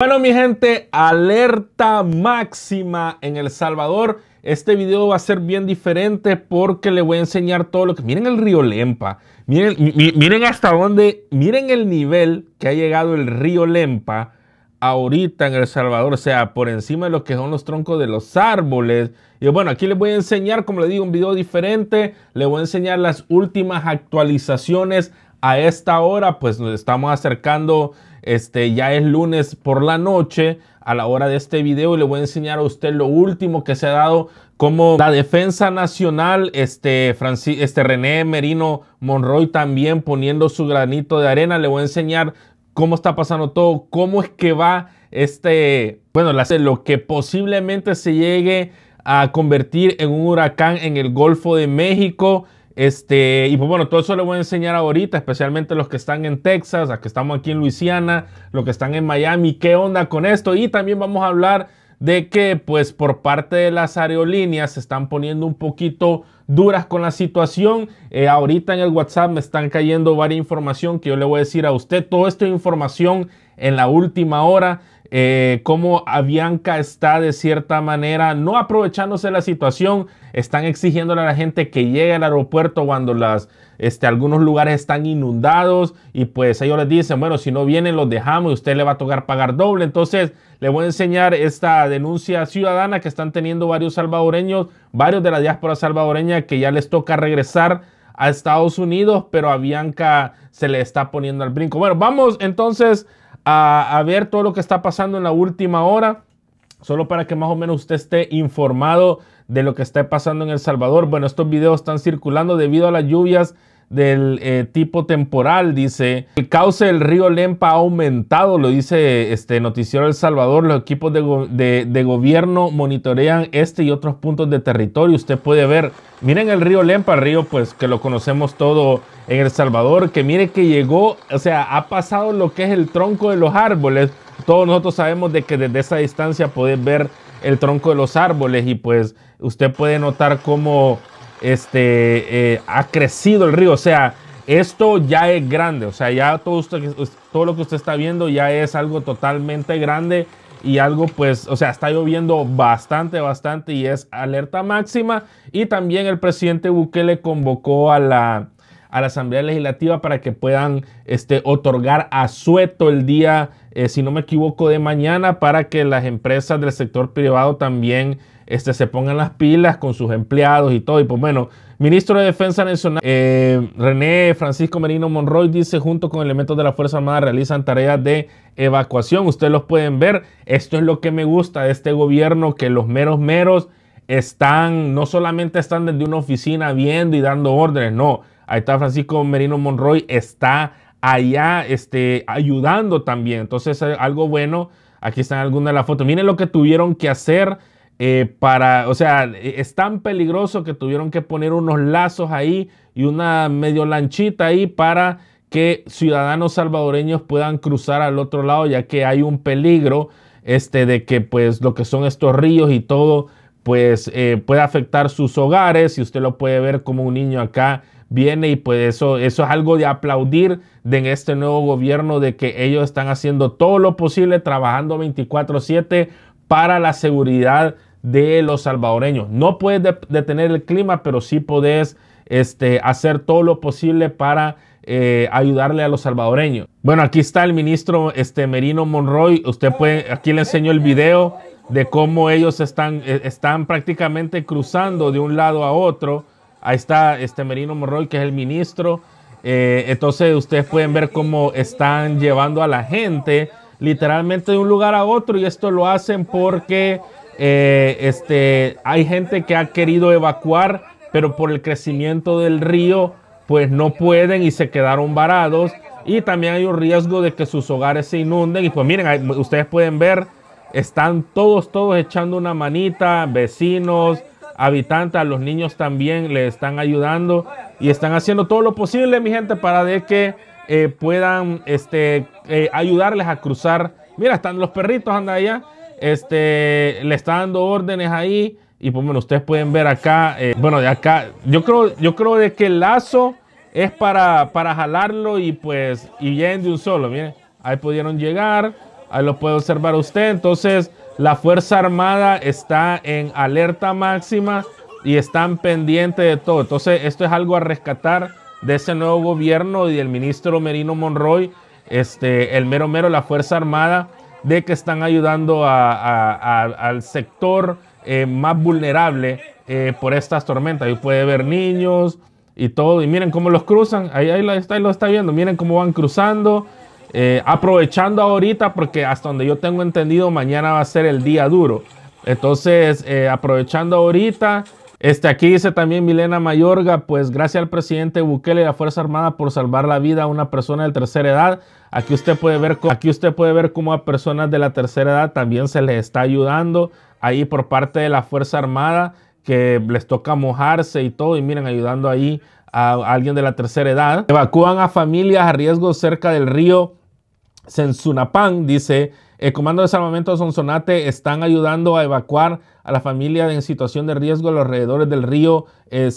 Bueno, mi gente, alerta máxima en El Salvador. Este video va a ser bien diferente porque le voy a enseñar todo lo que... Miren el río Lempa. Miren, miren hasta dónde... Miren el nivel que ha llegado el río Lempa ahorita en El Salvador. O sea, por encima de lo que son los troncos de los árboles. Y bueno, aquí les voy a enseñar, como les digo, un video diferente. Le voy a enseñar las últimas actualizaciones a esta hora. Pues nos estamos acercando este, ya es lunes por la noche a la hora de este video y le voy a enseñar a usted lo último que se ha dado como la defensa nacional, este, Francis, este René Merino Monroy también poniendo su granito de arena. Le voy a enseñar cómo está pasando todo, cómo es que va este, bueno, lo que posiblemente se llegue a convertir en un huracán en el Golfo de México. Este, y pues bueno, todo eso le voy a enseñar ahorita, especialmente los que están en Texas, los que estamos aquí en Luisiana, los que están en Miami, qué onda con esto. Y también vamos a hablar de que pues por parte de las aerolíneas se están poniendo un poquito duras con la situación. Eh, ahorita en el WhatsApp me están cayendo varias información que yo le voy a decir a usted. Toda esta información en la última hora como eh, cómo Avianca está de cierta manera no aprovechándose la situación, están exigiéndole a la gente que llegue al aeropuerto cuando las, este, algunos lugares están inundados y pues ellos les dicen, bueno, si no vienen los dejamos y usted le va a tocar pagar doble. Entonces le voy a enseñar esta denuncia ciudadana que están teniendo varios salvadoreños, varios de la diáspora salvadoreña que ya les toca regresar a Estados Unidos, pero a Bianca se le está poniendo al brinco. Bueno, vamos entonces a, ver todo lo que está pasando en la última hora solo para que más o menos usted esté informado de lo que está pasando en El Salvador. Bueno, estos videos están circulando debido a las lluvias del eh, tipo temporal, dice, el cauce del río Lempa ha aumentado, lo dice este Noticiero El Salvador, los equipos de, gobierno monitorean este y otros puntos de territorio, usted puede ver, miren el río Lempa, el río pues que lo conocemos todo en El Salvador, que mire que llegó, o sea, ha pasado lo que es el tronco de los árboles, todos nosotros sabemos de que desde esa distancia podés ver el tronco de los árboles y pues usted puede notar cómo este, eh, ha crecido el río. O sea, esto ya es grande. O sea, ya todo, todo lo que usted está viendo ya es algo totalmente grande y algo pues, o sea, está lloviendo bastante, bastante y es alerta máxima. Y también el presidente Bukele convocó a la, a la Asamblea Legislativa para que puedan este, otorgar asueto el día, eh, si no me equivoco, de mañana para que las empresas del sector privado también este, se pongan las pilas con sus empleados y todo. Y pues bueno, ministro de Defensa Nacional, eh, René Francisco Merino Monroy dice, junto con elementos de la Fuerza Armada realizan tareas de evacuación. Ustedes los pueden ver. Esto es lo que me gusta de este gobierno, que los meros meros están, no solamente están desde una oficina viendo y dando órdenes, no. Ahí está Francisco Merino Monroy, está allá este, ayudando también. Entonces, eh, algo bueno. Aquí están algunas de las fotos. Miren lo que tuvieron que hacer eh, para, o sea, es tan peligroso que tuvieron que poner unos lazos ahí y una medio lanchita ahí para que ciudadanos salvadoreños puedan cruzar al otro lado, ya que hay un peligro este, de que pues lo que son estos ríos y todo, pues eh, puede afectar sus hogares y usted lo puede ver como un niño acá viene y pues eso, eso es algo de aplaudir de este nuevo gobierno de que ellos están haciendo todo lo posible, trabajando 24/7 para la seguridad de los salvadoreños. No puedes detener el clima, pero sí puedes este, hacer todo lo posible para eh, ayudarle a los salvadoreños. Bueno, aquí está el ministro este, Merino Monroy. Usted puede, aquí le enseño el video de cómo ellos están, eh, están prácticamente cruzando de un lado a otro. Ahí está este Merino Monroy, que es el ministro. Eh, entonces ustedes pueden ver cómo están llevando a la gente literalmente de un lugar a otro y esto lo hacen porque eh, este, hay gente que ha querido evacuar, pero por el crecimiento del río, pues no pueden y se quedaron varados. Y también hay un riesgo de que sus hogares se inunden. Y pues miren, ustedes pueden ver, están todos, todos echando una manita, vecinos, habitantes, los niños también le están ayudando y están haciendo todo lo posible, mi gente, para de que eh, puedan este, eh, ayudarles a cruzar. Mira, están los perritos, anda allá este, le está dando órdenes ahí. Y pues bueno, ustedes pueden ver acá, eh, bueno, de acá, yo creo, yo creo de que el lazo es para, para jalarlo y pues, y bien de un solo, miren, ahí pudieron llegar, ahí lo puede observar usted, entonces la Fuerza Armada está en alerta máxima y están pendientes de todo, entonces esto es algo a rescatar de ese nuevo gobierno y del ministro Merino Monroy, este, el mero mero, la Fuerza Armada, de que están ayudando al sector eh, más vulnerable eh, por estas tormentas. Ahí puede ver niños y todo. Y miren cómo los cruzan. Ahí, ahí, lo, está, viendo. Miren cómo van cruzando. Eh, aprovechando ahorita porque hasta donde yo tengo entendido mañana va a ser el día duro. Entonces aprovechando ahorita este, aquí dice también Milena Mayorga, pues gracias al presidente Bukele y la Fuerza Armada por salvar la vida a una persona de tercera edad. Aquí usted puede ver, aquí usted puede ver cómo a personas de la tercera edad también se les está ayudando ahí por parte de la Fuerza Armada que les toca mojarse y todo y miren ayudando ahí a alguien de la tercera edad. Evacúan a familias a riesgo cerca del río Sensunapán, dice el Comando de salvamento de Sonsonate están ayudando a evacuar a la familia en situación de riesgo a los alrededores del río eh,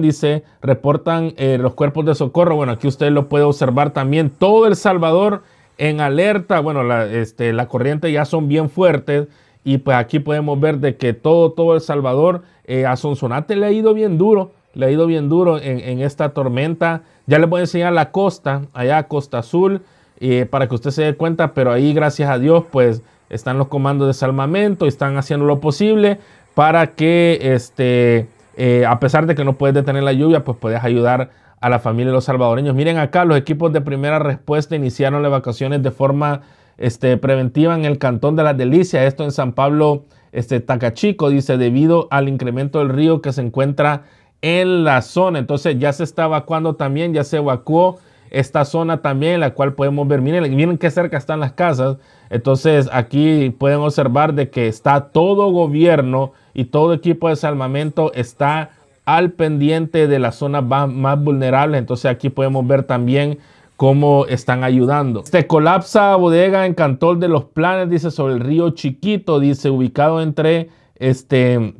dice, reportan eh, los cuerpos de socorro. Bueno, aquí usted lo puede observar también. Todo El Salvador en alerta. Bueno, la, este, corriente ya son bien fuertes y pues aquí podemos ver de que todo, todo El Salvador eh, a Sonsonate le ha ido bien duro. Le ha ido bien duro en, en esta tormenta. Ya les voy a enseñar la costa, allá Costa Azul. Eh, para que usted se dé cuenta, pero ahí gracias a Dios pues están los comandos de y están haciendo lo posible para que este, eh, a pesar de que no puedes detener la lluvia, pues puedes ayudar a la familia de los salvadoreños. Miren acá, los equipos de primera respuesta iniciaron las vacaciones de forma este, preventiva en el Cantón de las Delicia esto en San Pablo este, Tacachico, dice, debido al incremento del río que se encuentra en la zona. Entonces ya se está evacuando también, ya se evacuó esta zona también, la cual podemos ver, miren, qué cerca están las casas. Entonces aquí pueden observar de que está todo gobierno y todo equipo de salvamento está al pendiente de la zona más vulnerable Entonces aquí podemos ver también cómo están ayudando. Se colapsa bodega en Cantol de los Planes, dice, sobre el río Chiquito, dice, ubicado entre este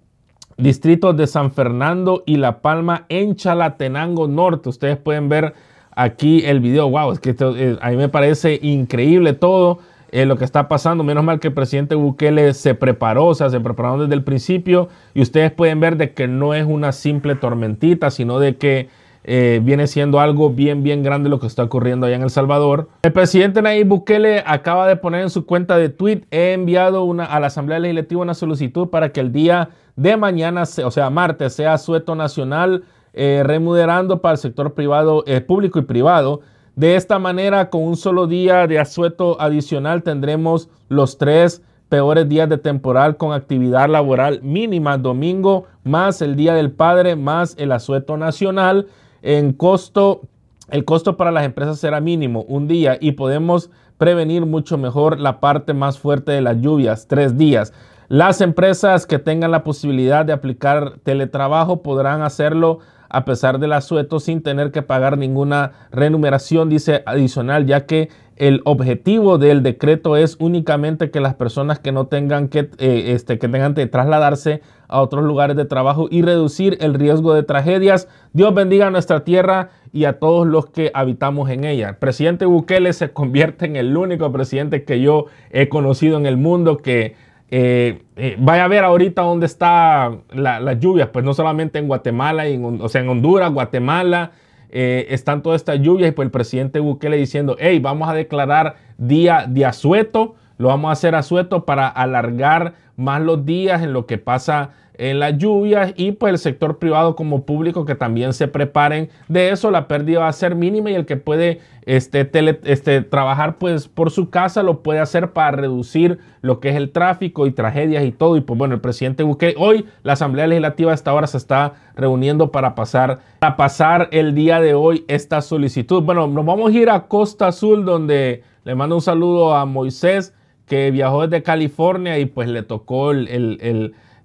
distritos de San Fernando y La Palma en Chalatenango Norte. Ustedes pueden ver aquí el video. Wow, es que eh, a mí me parece increíble todo eh, lo que está pasando. Menos mal que el presidente Bukele se preparó, o sea, se prepararon desde el principio y ustedes pueden ver de que no es una simple tormentita, sino de que eh, viene siendo algo bien, bien grande lo que está ocurriendo allá en El Salvador. El presidente Nayib Bukele acaba de poner en su cuenta de tweet, he enviado una, a la Asamblea Legislativa una solicitud para que el día de mañana, o sea, martes, sea sueto nacional eh, remunerando para el sector privado, eh, público y privado. De esta manera, con un solo día de asueto adicional, tendremos los tres peores días de temporal con actividad laboral mínima, domingo, más el Día del Padre, más el asueto nacional. En costo, el costo para las empresas será mínimo, un día, y podemos prevenir mucho mejor la parte más fuerte de las lluvias, tres días. Las empresas que tengan la posibilidad de aplicar teletrabajo podrán hacerlo a pesar del asueto sin tener que pagar ninguna remuneración, dice adicional, ya que el objetivo del decreto es únicamente que las personas que no tengan que, eh, este, que tengan que trasladarse a otros lugares de trabajo y reducir el riesgo de tragedias. Dios bendiga a nuestra tierra y a todos los que habitamos en ella. El presidente Bukele se convierte en el único presidente que yo he conocido en el mundo que eh, eh, vaya a ver ahorita dónde está las la lluvias, pues no solamente en Guatemala, y en, o sea, en Honduras, Guatemala, eh, están todas estas lluvias y pues el presidente Bukele diciendo, hey, vamos a declarar día de asueto, lo vamos a hacer asueto para alargar más los días en lo que pasa en las lluvias y pues el sector privado como público que también se preparen de eso. La pérdida va a ser mínima y el que puede este, este, trabajar pues por su casa lo puede hacer para reducir lo que es el tráfico y tragedias y todo. Y pues bueno, el presidente Bukele, hoy la Asamblea Legislativa hasta ahora se está reuniendo para pasar, para pasar el día de hoy esta solicitud. Bueno, nos vamos a ir a Costa Azul donde le mando un saludo a Moisés que viajó desde California y pues le tocó el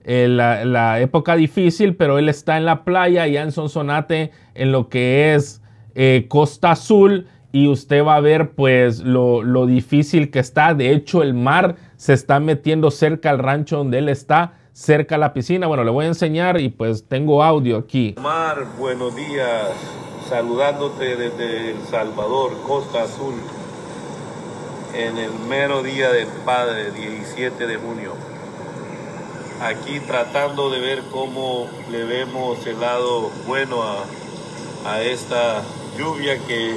eh, la, época difícil, pero él está en la playa allá en Sonsonate, en lo que es eh, Costa Azul, y usted va a ver pues lo, lo difícil que está. De hecho, el mar se está metiendo cerca al rancho donde él está, cerca a la piscina. Bueno, le voy a enseñar y pues tengo audio aquí. Mar, buenos días. Saludándote desde El Salvador, Costa Azul, en el mero día del Padre, 17 de junio aquí tratando de ver cómo le vemos el lado bueno a, esta lluvia que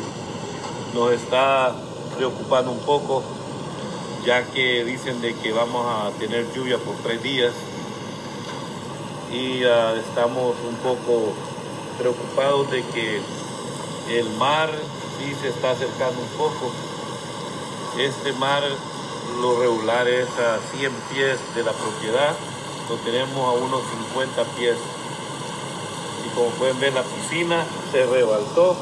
nos está preocupando un poco, ya que dicen de que vamos a tener lluvia por tres días y estamos un poco preocupados de que el mar sí se está acercando un poco. Este mar lo regular es a 100 pies de la propiedad lo tenemos a unos 50 pies. Y como pueden ver, la piscina se rebaltó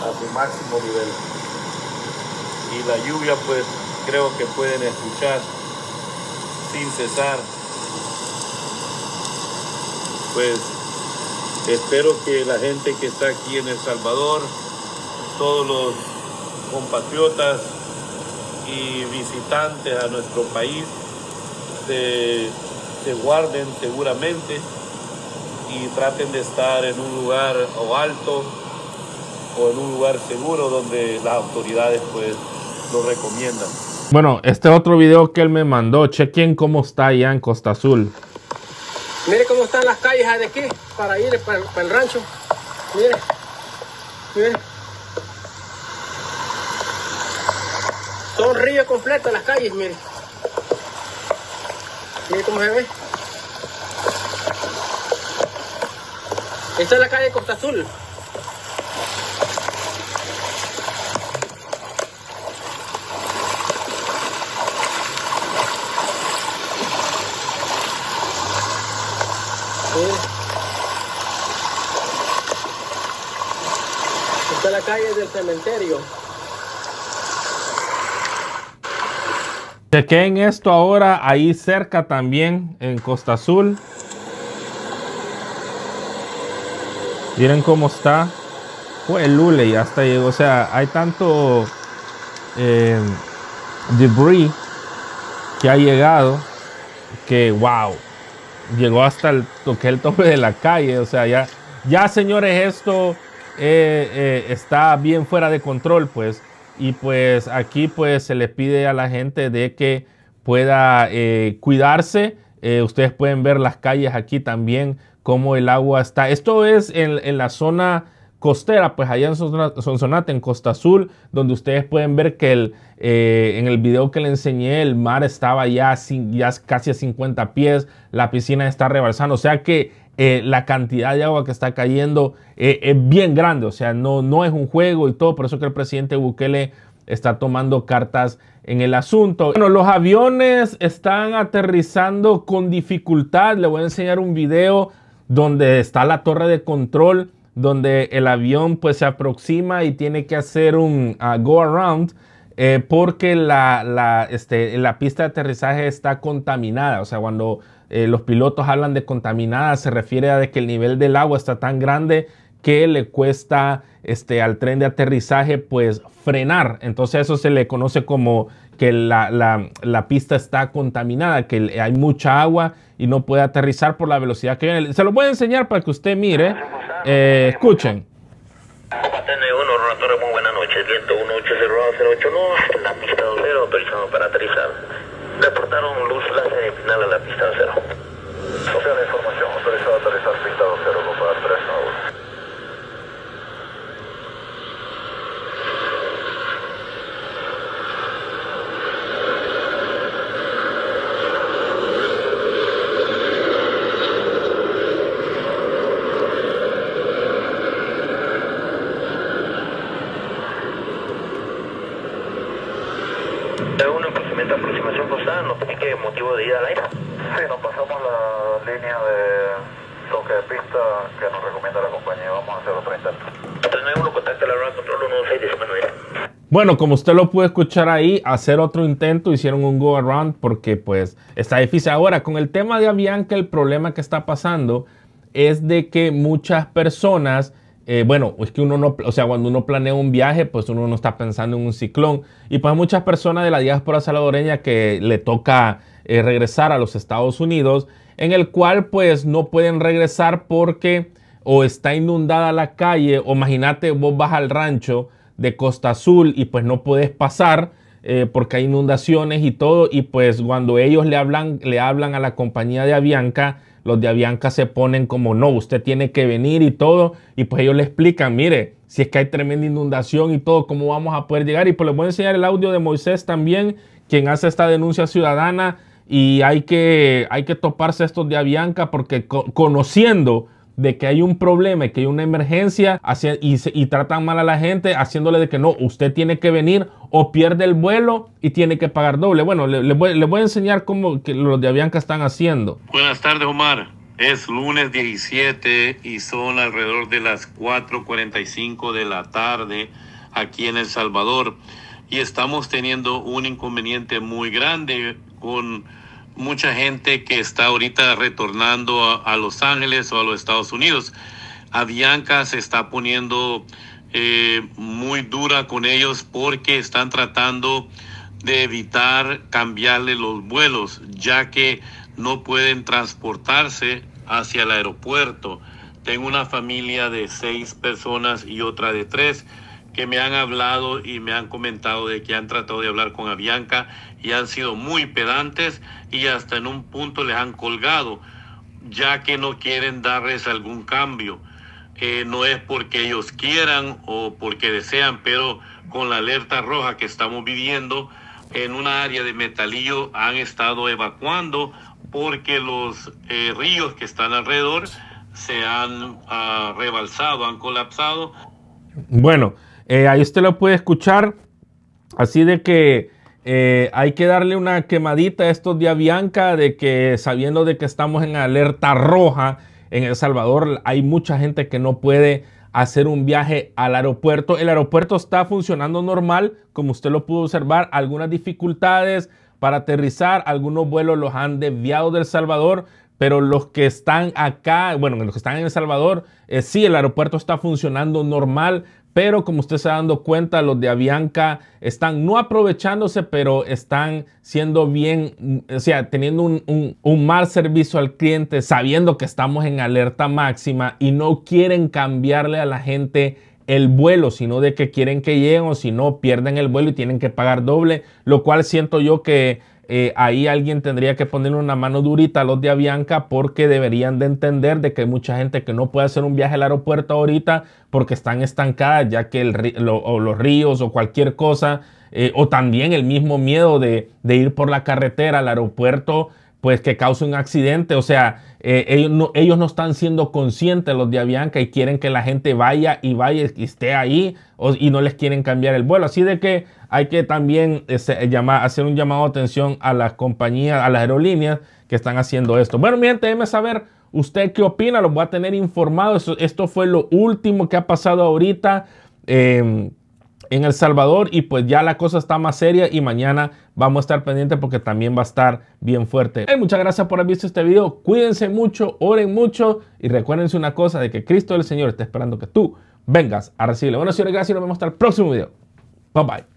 a su máximo nivel. Y la lluvia, pues creo que pueden escuchar sin cesar. Pues espero que la gente que está aquí en El Salvador, todos los compatriotas y visitantes a nuestro país, se se guarden seguramente y traten de estar en un lugar o alto o en un lugar seguro donde las autoridades pues lo recomiendan. Bueno, este otro video que él me mandó, chequen cómo está allá en Costa Azul. Mire cómo están las calles de aquí para ir para el, rancho. Mire, mire. Son ríos completos las calles, mire. Mira cómo se ve. Esta es la calle Costa Azul. Esta es la calle del cementerio. en esto ahora ahí cerca también en Costa Azul. Miren cómo está. Pues el Lule ya hasta llegó. O sea, hay tanto eh, debris que ha llegado que wow. Llegó hasta el toque el tope de la calle. O sea, ya, ya señores, esto eh, eh, está bien fuera de control, pues. Y pues aquí pues se le pide a la gente de que pueda eh, cuidarse. Eh, ustedes pueden ver las calles aquí también, cómo el agua está. Esto es en, la zona costera, pues allá en Sonsonate, en Costa Azul, donde ustedes pueden ver que el, eh, en el video que le enseñé, el mar estaba ya, ya casi a 50 pies, la piscina está rebalsando, o sea que eh, la cantidad de agua que está cayendo eh, es bien grande, o sea, no, no es un juego y todo, por eso que el presidente Bukele está tomando cartas en el asunto. Bueno, los aviones están aterrizando con dificultad, le voy a enseñar un video donde está la torre de control, donde el avión pues se aproxima y tiene que hacer un ah, go around eh, porque este, la, pista de aterrizaje está contaminada. O sea, cuando eh, los pilotos hablan de contaminada, se refiere a que el nivel del agua está tan grande que le cuesta este, al tren de aterrizaje pues frenar. Entonces eso se le conoce como que la, pista está contaminada, que hay mucha agua y no puede aterrizar por la velocidad que viene. Se lo voy a enseñar para que usted mire. Eh, escuchen noches, viento no, la pista 0, autorizado para aterrizar. Reportaron luz láser en final a la pista 0. motivo de ida al aire? Sí, nos pasamos la línea de toque de pista que nos recomienda la compañía. Vamos a hacer otro intento. 391 contacta la de control 116, Bueno, como usted lo pudo escuchar ahí, hacer otro intento, hicieron un go around porque pues está difícil. Ahora, con el tema de Avianca, el problema que está pasando es de que muchas personas, eh, bueno, es que uno no, o sea, cuando uno planea un viaje, pues uno no está pensando en un ciclón. Y pues muchas personas de la diáspora salvadoreña que le toca eh, regresar a los Estados Unidos, en el cual pues no pueden regresar porque o está inundada la calle, o imagínate vos vas al rancho de Costa Azul y pues no puedes pasar eh, porque hay inundaciones y todo, y pues cuando ellos le hablan, le hablan a la compañía de Avianca, los de Avianca se ponen como, no, usted tiene que venir y todo, y pues ellos le explican, mire, si es que hay tremenda inundación y todo, ¿cómo vamos a poder llegar? Y pues les voy a enseñar el audio de Moisés también, quien hace esta denuncia ciudadana y hay que, hay que toparse estos de Avianca porque conociendo de que hay un problema y que hay una emergencia y, se, y, tratan mal a la gente haciéndole de que no, usted tiene que venir o pierde el vuelo y tiene que pagar doble. Bueno, le, voy, a enseñar cómo que los de Avianca están haciendo. Buenas tardes, Omar. Es lunes 17 y son alrededor de las 4.45 de la tarde aquí en El Salvador. Y estamos teniendo un inconveniente muy grande con mucha gente que está ahorita retornando a, Los Ángeles o a los Estados Unidos. Avianca se está poniendo eh, muy dura con ellos porque están tratando de evitar cambiarle los vuelos, ya que no pueden transportarse hacia el aeropuerto. Tengo una familia de seis personas y otra de tres que me han hablado y me han comentado de que han tratado de hablar con Avianca y han sido muy pedantes y hasta en un punto les han colgado, ya que no quieren darles algún cambio. Eh, no es porque ellos quieran o porque desean, pero con la alerta roja que estamos viviendo en una área de Metalillo han estado evacuando porque los eh, ríos que están alrededor se han ah, rebalsado, han colapsado. Bueno, eh, ahí usted lo puede escuchar. Así de que eh, hay que darle una quemadita a estos días, Bianca, de que sabiendo de que estamos en alerta roja en El Salvador, hay mucha gente que no puede hacer un viaje al aeropuerto. El aeropuerto está funcionando normal, como usted lo pudo observar, algunas dificultades para aterrizar, algunos vuelos los han desviado del Salvador, pero los que están acá, bueno, los que están en El Salvador, eh, sí, el aeropuerto está funcionando normal, pero como usted se ha dando cuenta, los de Avianca están no aprovechándose, pero están siendo bien, mm, o sea, teniendo un, un, mal servicio al cliente, sabiendo que estamos en alerta máxima y no quieren cambiarle a la gente el vuelo, sino de que quieren que lleguen o si no pierden el vuelo y tienen que pagar doble, lo cual siento yo que eh, ahí alguien tendría que ponerle una mano durita a los de Avianca porque deberían de entender de que hay mucha gente que no puede hacer un viaje al aeropuerto ahorita porque están estancadas, ya que el, los ríos o cualquier cosa, eh, o también el mismo miedo de ir por la carretera al aeropuerto pues que cause un accidente. O sea, eh, ellos, no, están siendo conscientes los de Avianca y quieren que la gente vaya y vaya y esté ahí y no les quieren cambiar el vuelo. Así de que hay que también este, hacer un llamado de atención a las compañías, a las aerolíneas que están haciendo esto. Bueno, mi gente, déjeme saber usted qué opina, los voy a tener informados. Esto, fue lo último que ha pasado ahorita. Em, en El Salvador y pues ya la cosa está más seria y mañana vamos a estar pendientes porque también va a estar bien fuerte. muchas gracias por haber visto este video, cuídense mucho, oren mucho y recuérdense una cosa de que Cristo el Señor está esperando que tú vengas a recibirle. Bueno, señores, gracias y nos vemos hasta el próximo video. Bye bye.